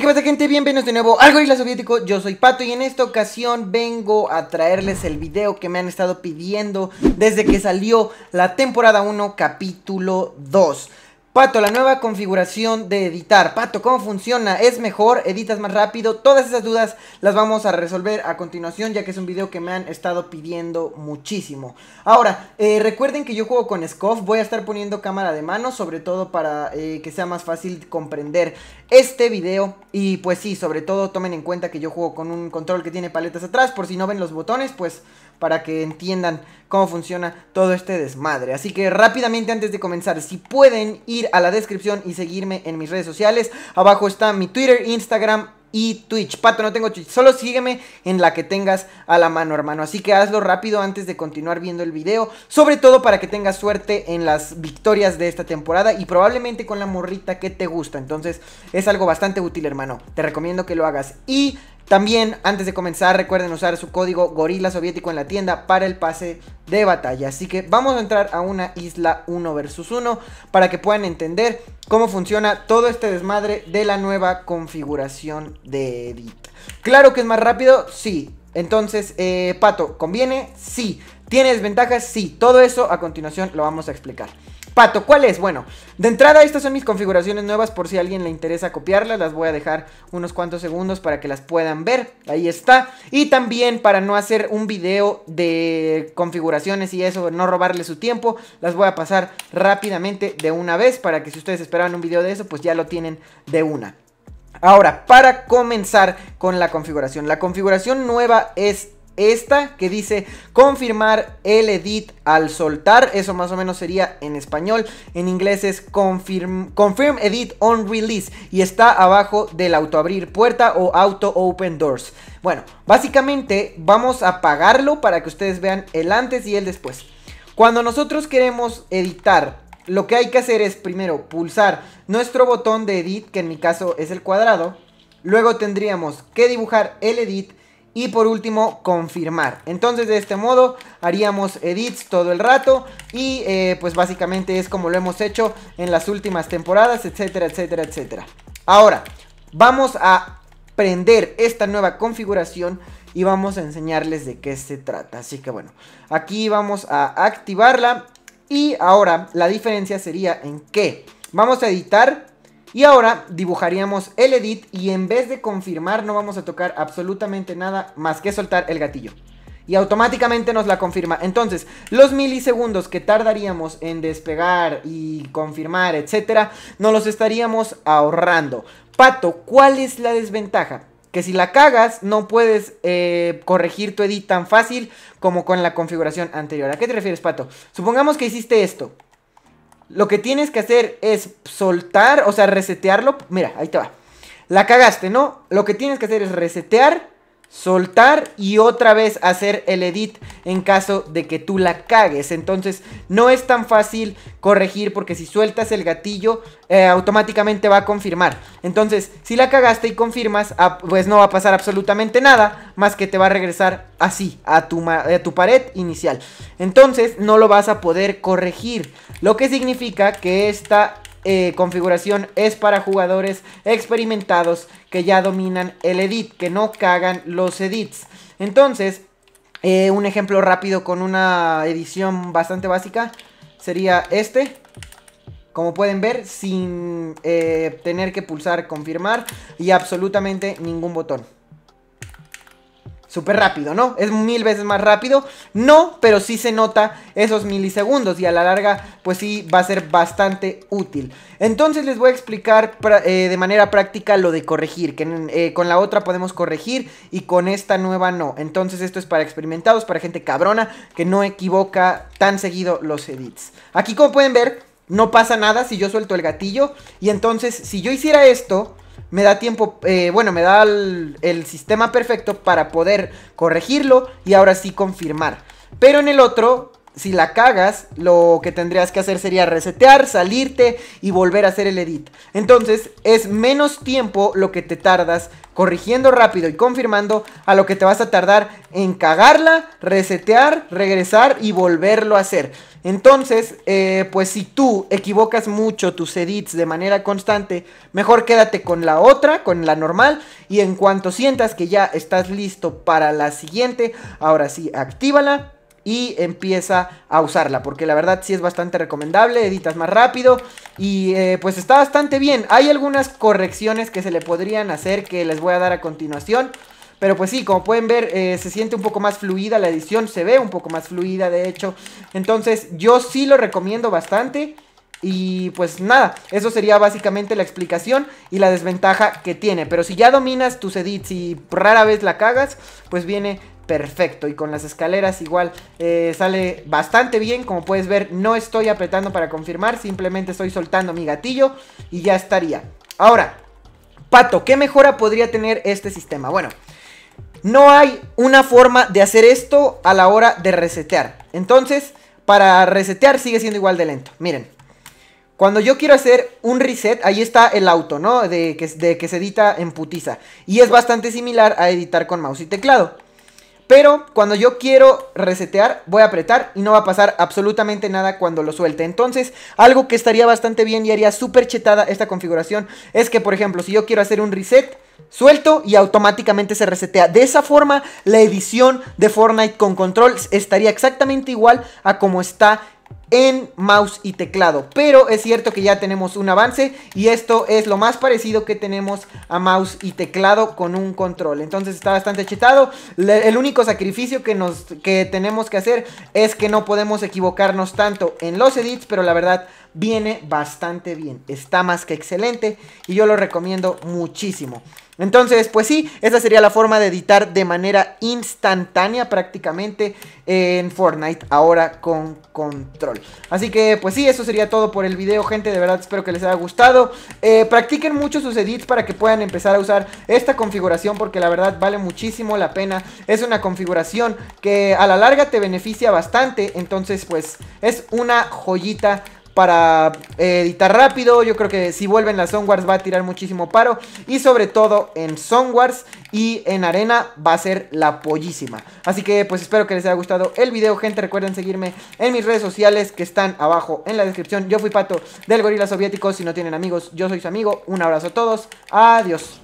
¿Qué pasa gente? Bienvenidos de nuevo Algo la Soviético, yo soy Pato y en esta ocasión vengo a traerles el video que me han estado pidiendo desde que salió la temporada 1 capítulo 2 Pato, la nueva configuración de editar. Pato, ¿cómo funciona? ¿Es mejor? ¿Editas más rápido? Todas esas dudas las vamos a resolver a continuación ya que es un video que me han estado pidiendo muchísimo. Ahora, eh, recuerden que yo juego con SCOF, voy a estar poniendo cámara de mano sobre todo para eh, que sea más fácil comprender este video y pues sí, sobre todo tomen en cuenta que yo juego con un control que tiene paletas atrás por si no ven los botones pues para que entiendan cómo funciona todo este desmadre. Así que rápidamente antes de comenzar, si pueden ir a la descripción y seguirme en mis redes sociales, abajo está mi Twitter, Instagram, y Twitch. Pato, no tengo Twitch. Solo sígueme en la que tengas a la mano, hermano. Así que hazlo rápido antes de continuar viendo el video. Sobre todo para que tengas suerte en las victorias de esta temporada y probablemente con la morrita que te gusta. Entonces es algo bastante útil, hermano. Te recomiendo que lo hagas. Y también, antes de comenzar, recuerden usar su código Gorila Soviético en la tienda para el pase de batalla. Así que vamos a entrar a una isla 1 versus 1 para que puedan entender cómo funciona todo este desmadre de la nueva configuración de Edit. Claro que es más rápido, sí. Entonces, eh, Pato, ¿conviene? Sí. ¿Tiene desventajas? Sí. Todo eso a continuación lo vamos a explicar. Pato, ¿cuál es? Bueno, de entrada estas son mis configuraciones nuevas por si a alguien le interesa copiarlas, las voy a dejar unos cuantos segundos para que las puedan ver, ahí está. Y también para no hacer un video de configuraciones y eso, no robarle su tiempo, las voy a pasar rápidamente de una vez para que si ustedes esperaban un video de eso, pues ya lo tienen de una. Ahora, para comenzar con la configuración, la configuración nueva es esta que dice confirmar el edit al soltar. Eso más o menos sería en español. En inglés es confirm, edit on release. Y está abajo del auto abrir puerta o auto open doors. Bueno, básicamente vamos a apagarlo para que ustedes vean el antes y el después. Cuando nosotros queremos editar, lo que hay que hacer es primero pulsar nuestro botón de edit, que en mi caso es el cuadrado. Luego tendríamos que dibujar el edit y por último, confirmar. Entonces de este modo haríamos edits todo el rato. Y eh, pues básicamente es como lo hemos hecho en las últimas temporadas, etcétera, etcétera, etcétera. Ahora, vamos a prender esta nueva configuración y vamos a enseñarles de qué se trata. Así que bueno, aquí vamos a activarla. Y ahora la diferencia sería en que vamos a editar y ahora dibujaríamos el edit y en vez de confirmar no vamos a tocar absolutamente nada más que soltar el gatillo. Y automáticamente nos la confirma. Entonces, los milisegundos que tardaríamos en despegar y confirmar, etcétera, nos los estaríamos ahorrando. Pato, ¿cuál es la desventaja? que si la cagas no puedes eh, corregir tu edit tan fácil como con la configuración anterior. ¿A qué te refieres, Pato? Supongamos que hiciste esto, lo que tienes que hacer es soltar, o sea, resetearlo. Mira, ahí te va. La cagaste, ¿no? Lo que tienes que hacer es resetear soltar y otra vez hacer el edit en caso de que tú la cagues. Entonces no es tan fácil corregir porque si sueltas el gatillo eh, automáticamente va a confirmar. Entonces si la cagaste y confirmas ah, pues no va a pasar absolutamente nada más que te va a regresar así a tu, a tu pared inicial. Entonces no lo vas a poder corregir. Lo que significa que esta eh, configuración es para jugadores experimentados que ya dominan el edit, que no cagan los edits. Entonces, eh, un ejemplo rápido con una edición bastante básica sería este. Como pueden ver, sin eh, tener que pulsar confirmar y absolutamente ningún botón súper rápido, ¿no? Es mil veces más rápido. No, pero sí se nota esos milisegundos y a la larga, pues sí, va a ser bastante útil. Entonces les voy a explicar eh, de manera práctica lo de corregir, que eh, con la otra podemos corregir y con esta nueva no. Entonces esto es para experimentados, para gente cabrona que no equivoca tan seguido los edits. Aquí como pueden ver, no pasa nada si yo suelto el gatillo y entonces si yo hiciera esto me da tiempo, eh, bueno, me da el, el, sistema perfecto para poder corregirlo y ahora sí confirmar. Pero en el otro, si la cagas, lo que tendrías que hacer sería resetear, salirte y volver a hacer el edit. Entonces es menos tiempo lo que te tardas corrigiendo rápido y confirmando a lo que te vas a tardar en cagarla, resetear, regresar y volverlo a hacer. Entonces, eh, pues si tú equivocas mucho tus edits de manera constante, mejor quédate con la otra, con la normal, y en cuanto sientas que ya estás listo para la siguiente, ahora sí, actívala y empieza a usarla. Porque la verdad sí es bastante recomendable, editas más rápido y eh, pues está bastante bien. Hay algunas correcciones que se le podrían hacer que les voy a dar a continuación. Pero pues sí, como pueden ver, eh, se siente un poco más fluida la edición, se ve un poco más fluida de hecho. Entonces yo sí lo recomiendo bastante. Y pues nada, eso sería básicamente la explicación y la desventaja que tiene. Pero si ya dominas tus edits y rara vez la cagas, pues viene perfecto. Y con las escaleras igual eh, sale bastante bien. Como puedes ver, no estoy apretando para confirmar, simplemente estoy soltando mi gatillo y ya estaría. Ahora, Pato, ¿qué mejora podría tener este sistema? Bueno, no hay una forma de hacer esto a la hora de resetear. Entonces, para resetear sigue siendo igual de lento. Miren. Cuando yo quiero hacer un reset, ahí está el auto, ¿no? De que, se edita en putiza. Y es bastante similar a editar con mouse y teclado. Pero cuando yo quiero resetear, voy a apretar y no va a pasar absolutamente nada cuando lo suelte. Entonces, algo que estaría bastante bien y haría súper chetada esta configuración es que, por ejemplo, si yo quiero hacer un reset, suelto y automáticamente se resetea. De esa forma, la edición de Fortnite con control estaría exactamente igual a como está en mouse y teclado. Pero es cierto que ya tenemos un avance y esto es lo más parecido que tenemos a mouse y teclado con un control. Entonces está bastante chetado. el único sacrificio que, nos, que tenemos que hacer es que no podemos equivocarnos tanto en los edits, pero la verdad viene bastante bien. Está más que excelente y yo lo recomiendo muchísimo. Entonces, pues sí, esa sería la forma de editar de manera instantánea prácticamente en Fortnite, ahora con control. Así que, pues sí, eso sería todo por el video, gente. De verdad, espero que les haya gustado. Eh, practiquen mucho sus edits para que puedan empezar a usar esta configuración porque la verdad vale muchísimo la pena. Es una configuración que a la larga te beneficia bastante. Entonces, pues es una joyita para eh, editar rápido. Yo creo que si vuelven las Songwars va a tirar muchísimo paro. Y sobre todo en Songwars y en Arena va a ser la pollísima. Así que pues espero que les haya gustado el video, gente. Recuerden seguirme en mis redes sociales que están abajo en la descripción. Yo fui Pato del Gorila Soviético. Si no tienen amigos, yo soy su amigo. Un abrazo a todos. Adiós.